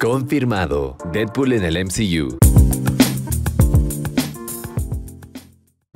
Confirmado, Deadpool en el MCU.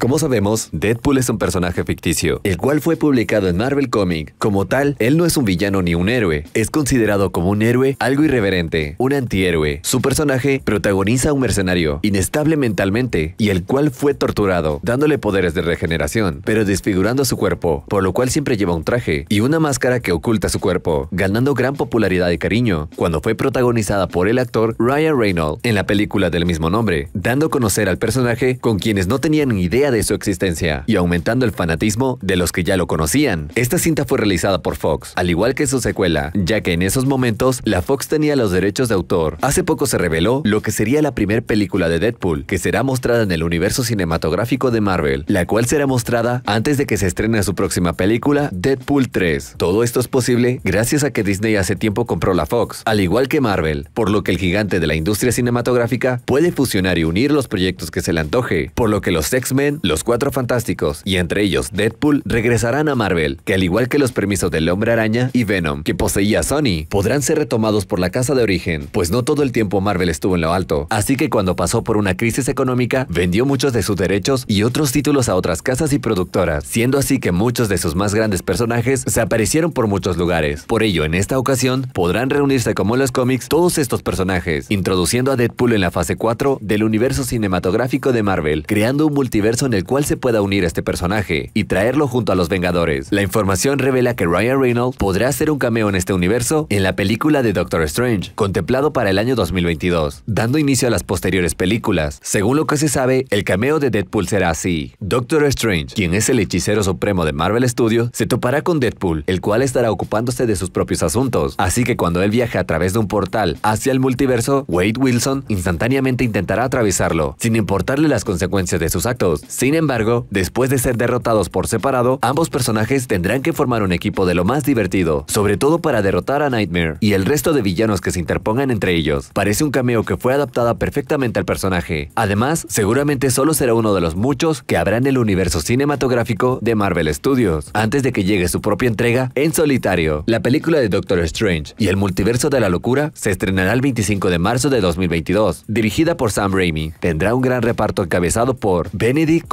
Como sabemos, Deadpool es un personaje ficticio, el cual fue publicado en Marvel Comics. Como tal, él no es un villano ni un héroe. Es considerado como un héroe algo irreverente, un antihéroe. Su personaje protagoniza a un mercenario, inestable mentalmente, y el cual fue torturado, dándole poderes de regeneración, pero desfigurando su cuerpo, por lo cual siempre lleva un traje y una máscara que oculta su cuerpo, ganando gran popularidad y cariño cuando fue protagonizada por el actor Ryan Reynolds en la película del mismo nombre, dando a conocer al personaje con quienes no tenían ni idea de de su existencia y aumentando el fanatismo de los que ya lo conocían. Esta cinta fue realizada por Fox, al igual que su secuela, ya que en esos momentos la Fox tenía los derechos de autor. Hace poco se reveló lo que sería la primera película de Deadpool, que será mostrada en el universo cinematográfico de Marvel, la cual será mostrada antes de que se estrene su próxima película, Deadpool 3. Todo esto es posible gracias a que Disney hace tiempo compró la Fox, al igual que Marvel, por lo que el gigante de la industria cinematográfica puede fusionar y unir los proyectos que se le antoje, por lo que los X-Men los Cuatro Fantásticos y entre ellos Deadpool regresarán a Marvel, que al igual que los permisos del Hombre Araña y Venom que poseía Sony, podrán ser retomados por la casa de origen, pues no todo el tiempo Marvel estuvo en lo alto, así que cuando pasó por una crisis económica, vendió muchos de sus derechos y otros títulos a otras casas y productoras, siendo así que muchos de sus más grandes personajes se aparecieron por muchos lugares. Por ello, en esta ocasión, podrán reunirse como en los cómics todos estos personajes, introduciendo a Deadpool en la fase 4 del universo cinematográfico de Marvel, creando un multiverso el cual se pueda unir a este personaje y traerlo junto a los Vengadores. La información revela que Ryan Reynolds podrá hacer un cameo en este universo en la película de Doctor Strange, contemplado para el año 2022, dando inicio a las posteriores películas. Según lo que se sabe, el cameo de Deadpool será así. Doctor Strange, quien es el hechicero supremo de Marvel Studios, se topará con Deadpool, el cual estará ocupándose de sus propios asuntos. Así que cuando él viaje a través de un portal hacia el multiverso, Wade Wilson instantáneamente intentará atravesarlo, sin importarle las consecuencias de sus actos. Sin embargo, después de ser derrotados por separado, ambos personajes tendrán que formar un equipo de lo más divertido, sobre todo para derrotar a Nightmare y el resto de villanos que se interpongan entre ellos. Parece un cameo que fue adaptada perfectamente al personaje. Además, seguramente solo será uno de los muchos que habrá en el universo cinematográfico de Marvel Studios, antes de que llegue su propia entrega en solitario. La película de Doctor Strange y el multiverso de la locura se estrenará el 25 de marzo de 2022, dirigida por Sam Raimi. Tendrá un gran reparto encabezado por Benedict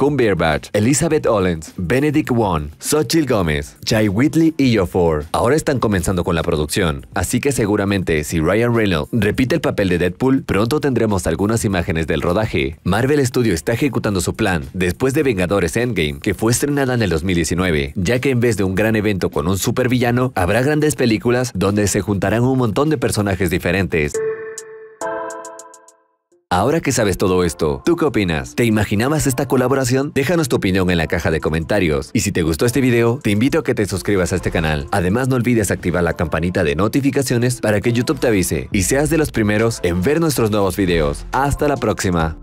Elizabeth Olens, Benedict Wong, Xochitl Gómez, Jai Whitley y Yofor. Ahora están comenzando con la producción, así que seguramente si Ryan Reynolds repite el papel de Deadpool, pronto tendremos algunas imágenes del rodaje. Marvel Studio está ejecutando su plan después de Vengadores Endgame, que fue estrenada en el 2019, ya que en vez de un gran evento con un supervillano, habrá grandes películas donde se juntarán un montón de personajes diferentes. Ahora que sabes todo esto, ¿tú qué opinas? ¿Te imaginabas esta colaboración? Déjanos tu opinión en la caja de comentarios. Y si te gustó este video, te invito a que te suscribas a este canal. Además, no olvides activar la campanita de notificaciones para que YouTube te avise y seas de los primeros en ver nuestros nuevos videos. Hasta la próxima.